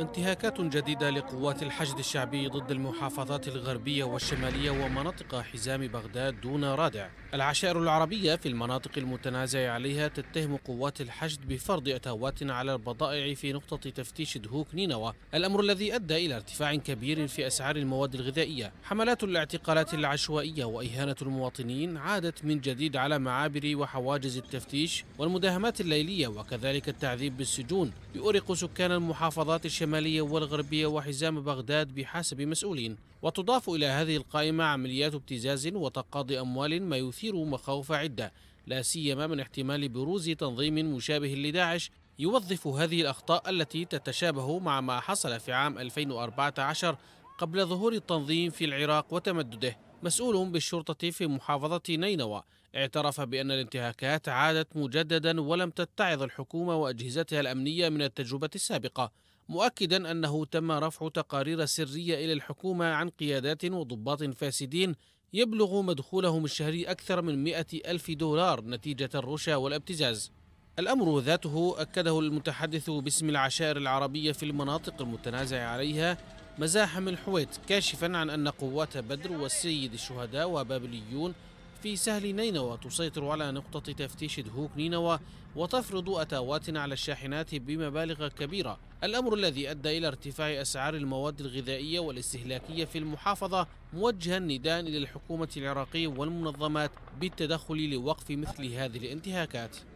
انتهاكات جديدة لقوات الحشد الشعبي ضد المحافظات الغربية والشمالية ومناطق حزام بغداد دون رادع. العشائر العربية في المناطق المتنازع عليها تتهم قوات الحشد بفرض أتاوات على البضائع في نقطة تفتيش دهوك نينوى، الأمر الذي أدى إلى ارتفاع كبير في أسعار المواد الغذائية. حملات الاعتقالات العشوائية وإهانة المواطنين عادت من جديد على معابر وحواجز التفتيش والمداهمات الليلية وكذلك التعذيب بالسجون يؤرق سكان المحافظات الشعبية الشمالية والغربية وحزام بغداد بحسب مسؤولين وتضاف إلى هذه القائمة عمليات ابتزاز وتقاضي أموال ما يثير مخاوف عدة لا سيما من احتمال بروز تنظيم مشابه لداعش يوظف هذه الأخطاء التي تتشابه مع ما حصل في عام 2014 قبل ظهور التنظيم في العراق وتمدده مسؤول بالشرطة في محافظة نينوى اعترف بأن الانتهاكات عادت مجددا ولم تتعظ الحكومة وأجهزتها الأمنية من التجربة السابقة مؤكدا أنه تم رفع تقارير سرية إلى الحكومة عن قيادات وضباط فاسدين يبلغ مدخولهم الشهري أكثر من 100 ألف دولار نتيجة الرشا والابتزاز الأمر ذاته أكده المتحدث باسم العشائر العربية في المناطق المتنازع عليها مزاحم الحويت كاشفا عن أن قوات بدر والسيد الشهداء وبابليون في سهل نينوى تسيطر على نقطة تفتيش دهوك نينوى وتفرض أتاوات على الشاحنات بمبالغ كبيرة الأمر الذي أدى إلى ارتفاع أسعار المواد الغذائية والاستهلاكية في المحافظة موجها نداء إلى الحكومة العراقية والمنظمات بالتدخل لوقف مثل هذه الانتهاكات